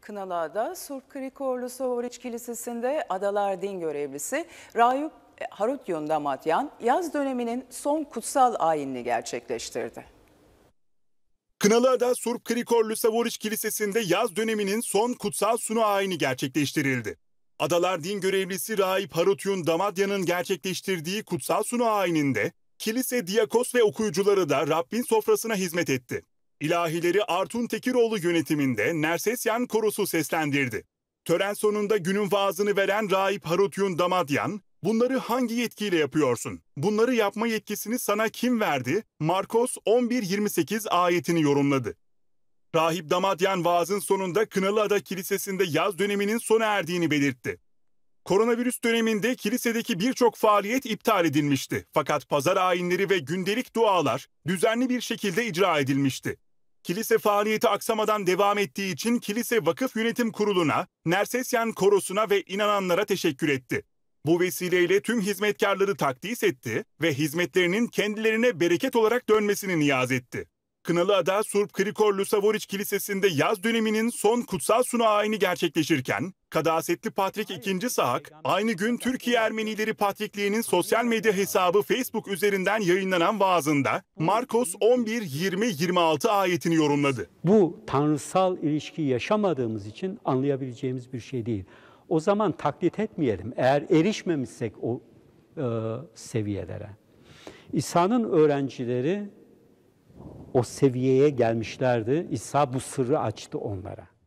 Kınalıada Surp Krikorlu Sovriç Kilisesi'nde Adalar Din Görevlisi Rayup e, Harutyon Damatyan yaz döneminin son kutsal ayinini gerçekleştirdi. Kınalıada Surp Krikorlu Savoriç Kilisesi'nde yaz döneminin son kutsal sunu ayini gerçekleştirildi. Adalar Din Görevlisi Rahip Harutyun Damadya'nın gerçekleştirdiği kutsal sunu ayininde kilise, diyakos ve okuyucuları da Rabbin sofrasına hizmet etti. İlahileri Artun Tekiroğlu yönetiminde Nersesyan Korosu seslendirdi. Tören sonunda günün vaazını veren Raip Harutyun Damadyan, bunları hangi yetkiyle yapıyorsun? Bunları yapma yetkisini sana kim verdi? Markos 11.28 ayetini yorumladı. Rahip Damadyan vaazın sonunda Kınalıada Kilisesi'nde yaz döneminin sona erdiğini belirtti. Koronavirüs döneminde kilisedeki birçok faaliyet iptal edilmişti. Fakat pazar ayinleri ve gündelik dualar düzenli bir şekilde icra edilmişti kilise faaliyeti aksamadan devam ettiği için Kilise Vakıf Yönetim Kurulu'na, Nersesyan Korosu'na ve inananlara teşekkür etti. Bu vesileyle tüm hizmetkarları takdis etti ve hizmetlerinin kendilerine bereket olarak dönmesini niyaz etti. Kınalı Ada Surp Krikorlu Savoriç Kilisesi'nde yaz döneminin son kutsal sunu ayini gerçekleşirken, Kadasetli Patrik II. Şey Saak, aynı gün Türkiye Ermenileri Patrikliği'nin sosyal medya hesabı Facebook üzerinden yayınlanan vaazında Markos 11-20-26 ayetini yorumladı. Bu tanrısal ilişki yaşamadığımız için anlayabileceğimiz bir şey değil. O zaman taklit etmeyelim eğer erişmemişsek o e, seviyelere. İsa'nın öğrencileri o seviyeye gelmişlerdi. İsa bu sırrı açtı onlara.